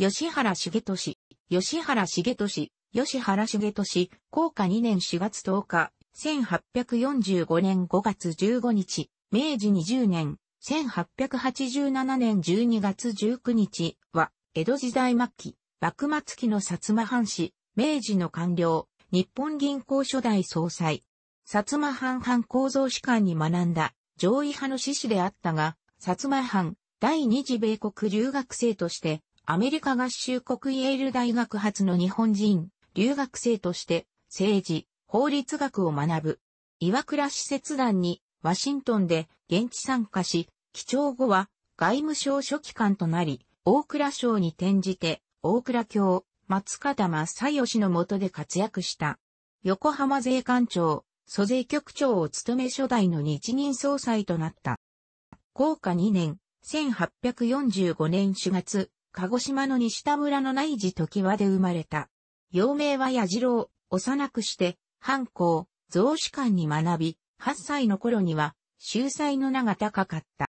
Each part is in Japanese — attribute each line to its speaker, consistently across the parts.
Speaker 1: 吉原茂俊、吉原茂俊、吉原茂俊、高下2年4月10日、1845年5月15日、明治20年、1887年12月19日は、江戸時代末期、幕末期の薩摩藩士、明治の官僚、日本銀行初代総裁、薩摩藩藩構造士官に学んだ上位派の志士であったが、薩摩藩第二次米国留学生としてアメリカ合衆国イェール大学発の日本人、留学生として、政治、法律学を学ぶ。岩倉使節団に、ワシントンで現地参加し、基調後は外務省書記官となり、大倉省に転じて、大倉教、松方正義の下で活躍した。横浜税関庁、租税局長を務め初代の日銀総裁となった。高下2年、1845年4月、鹿児島の西田村の内地時和で生まれた。幼名は矢次郎、幼くして、藩校、増士館に学び、8歳の頃には、秀才の名が高かった。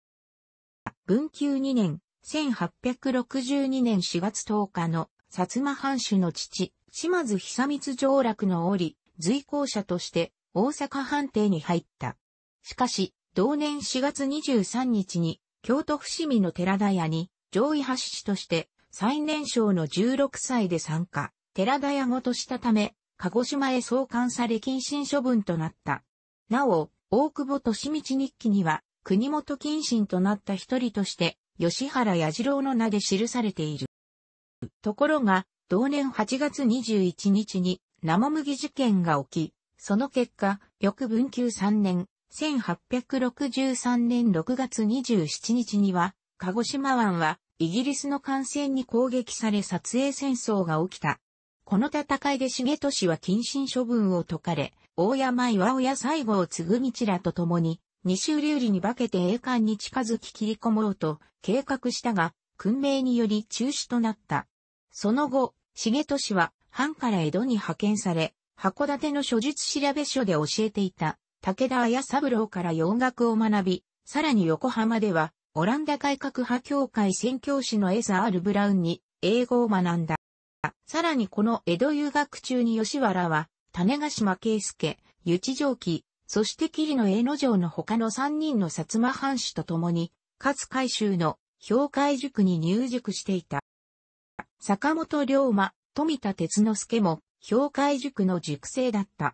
Speaker 1: 文久2年、1862年4月10日の、薩摩藩主の父、島津久光上落の折、随行者として、大阪藩邸に入った。しかし、同年4月23日に、京都伏見の寺田屋に、上位派子として最年少の16歳で参加、寺田屋ごとしたため、鹿児島へ送還され謹慎処分となった。なお、大久保利道日記には、国元謹慎となった一人として、吉原矢次郎の名で記されている。ところが、同年8月21日に生麦事件が起き、その結果、翌文久3年、1863年6月27日には、鹿児島湾はイギリスの艦船に攻撃され撮影戦争が起きた。この戦いで重氏は謹慎処分を解かれ、大山岩尾や西郷継ぐ道らと共に、西瓜売りに化けて栄冠に近づき切り込もうと計画したが、訓命により中止となった。その後、重氏は藩から江戸に派遣され、函館の諸術調べ所で教えていた武田綾三郎から洋楽を学び、さらに横浜ではオランダ改革派協会宣教師のエール・ブラウンに英語を学んだ。さらにこの江戸留学中に吉原は、種ヶ島圭介、湯地上記、そして霧の江野城の他の三人の薩摩藩士と共に、勝海州の氷海塾に入塾していた。坂本龍馬、富田哲之助も、氷海塾の塾生だった。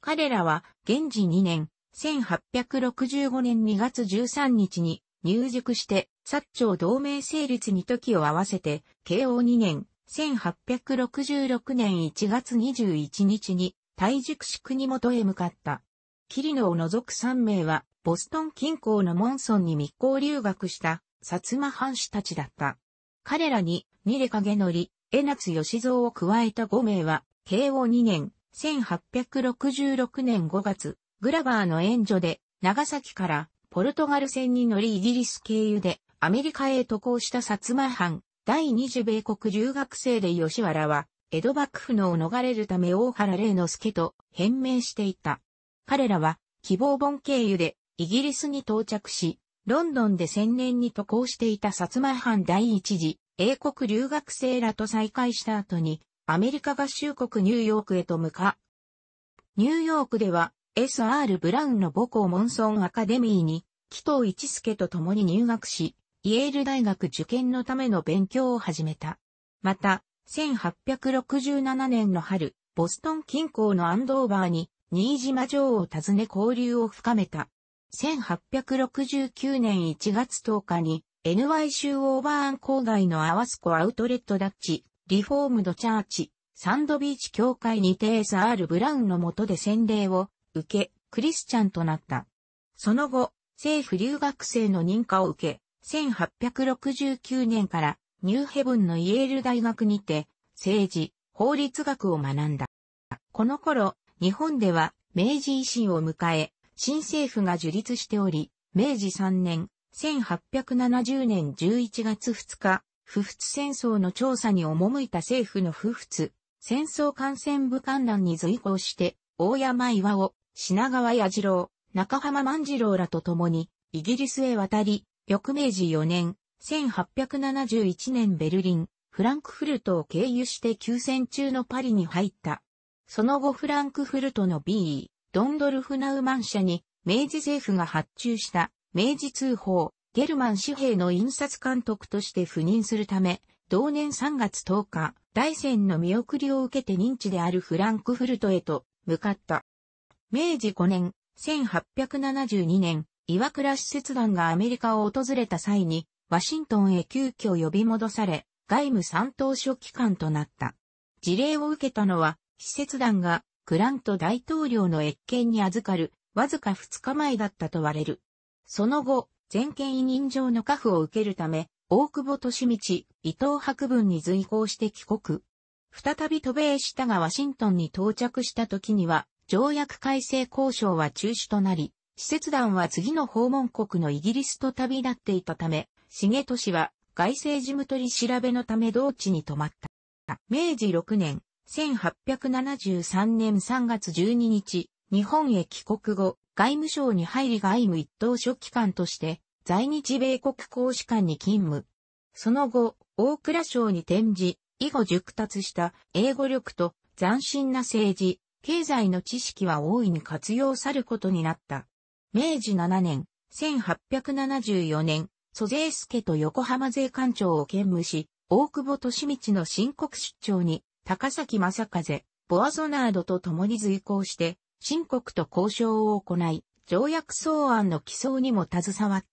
Speaker 1: 彼らは、現時2年、1865年2月13日に、入塾して、薩長同盟成立に時を合わせて、慶応2年、1866年1月21日に、大塾市国元へ向かった。桐野を除く3名は、ボストン近郊のモンソンに密航留学した、薩摩藩士たちだった。彼らに、ニレカゲノリ江夏義蔵を加えた5名は、慶応2年、1866年5月、グラバーの援助で、長崎からポルトガル船に乗りイギリス経由でアメリカへ渡航した薩摩藩、第二次米国留学生で吉原は、江戸幕府のを逃れるため大原霊之助と変名していた。彼らは、希望本経由でイギリスに到着し、ロンドンで千年に渡航していた薩摩藩第一次英国留学生らと再会した後に、アメリカ合衆国ニューヨークへと向か。ニューヨークでは、S.R. ブラウンの母校モンソンアカデミーに、紀藤一助と共に入学し、イェール大学受験のための勉強を始めた。また、1867年の春、ボストン近郊のアンドーバーに、新島城を訪ね交流を深めた。1869年1月10日に、NY 州オーバーン郊外のアワスコアウトレットダッチ、リフォームドチャーチ、サンドビーチ協会にて SR ブラウンの下で洗礼を受け、クリスチャンとなった。その後、政府留学生の認可を受け、1869年からニューヘブンのイエール大学にて、政治、法律学を学んだ。この頃、日本では明治維新を迎え、新政府が樹立しており、明治3年、1870年11月2日、不仏戦争の調査に赴いた政府の不仏、戦争感染部観覧に随行して、大山岩を品川矢次郎、中浜万次郎らと共に、イギリスへ渡り、翌明治4年、1871年ベルリン、フランクフルトを経由して休戦中のパリに入った。その後フランクフルトの B.E. ドンドルフ・ナウマン社に、明治政府が発注した明治通報、ゲルマン紙幣の印刷監督として赴任するため、同年3月10日、大戦の見送りを受けて認知であるフランクフルトへと向かった。明治5年、1872年、岩倉使節団がアメリカを訪れた際に、ワシントンへ急遽呼び戻され、外務三等書機関となった。事例を受けたのは、使節団がクラント大統領の越権に預かる、わずか2日前だったと割れる。その後、全権委任状の家父を受けるため、大久保利道、伊藤博文に随行して帰国。再び渡米したがワシントンに到着した時には、条約改正交渉は中止となり、施設団は次の訪問国のイギリスと旅立っていたため、重氏は外政事務取り調べのため同地に泊まった。明治6年、1873年3月12日、日本へ帰国後、外務省に入り外務一等書記官として、在日米国公使館に勤務。その後、大蔵省に転じ、以後熟達した英語力と斬新な政治、経済の知識は大いに活用さることになった。明治7年、1874年、租税助と横浜税官庁を兼務し、大久保利道の申告出張に、高崎正風、ボアゾナードと共に随行して、申告と交渉を行い、条約草案の起草にも携わっ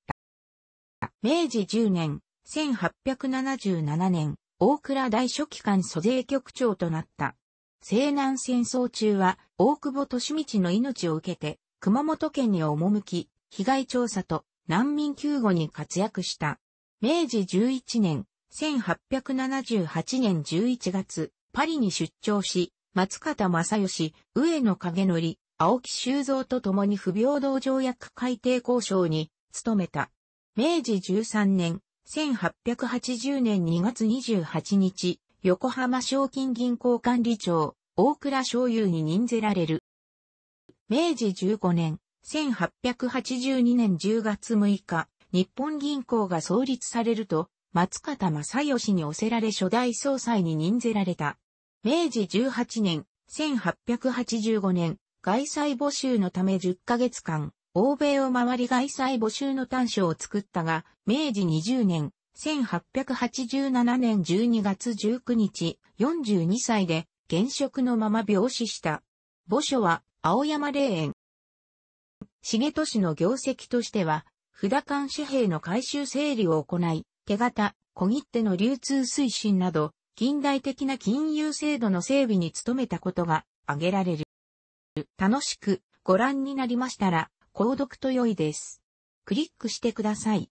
Speaker 1: た。明治10年、1877年、大倉大書記官租税局長となった。西南戦争中は大久保利道の命を受けて熊本県に赴き、被害調査と難民救護に活躍した。明治11年、1878年11月、パリに出張し、松方正義、上野影則、青木修造と共に不平等条約改定交渉に努めた。明治13年、1880年2月28日、横浜賞金銀行管理庁、大倉昭友に任ぜられる。明治15年、1882年10月6日、日本銀行が創立されると、松方正義に押せられ初代総裁に任ぜられた。明治18年、1885年、外債募集のため10ヶ月間、欧米を回り外債募集の短所を作ったが、明治20年、1887年12月19日、42歳で現職のまま病死した。墓所は青山霊園。重市の業績としては、札間紙幣の回収整理を行い、手形、小切手の流通推進など、近代的な金融制度の整備に努めたことが挙げられる。楽しくご覧になりましたら、購読と良いです。クリックしてください。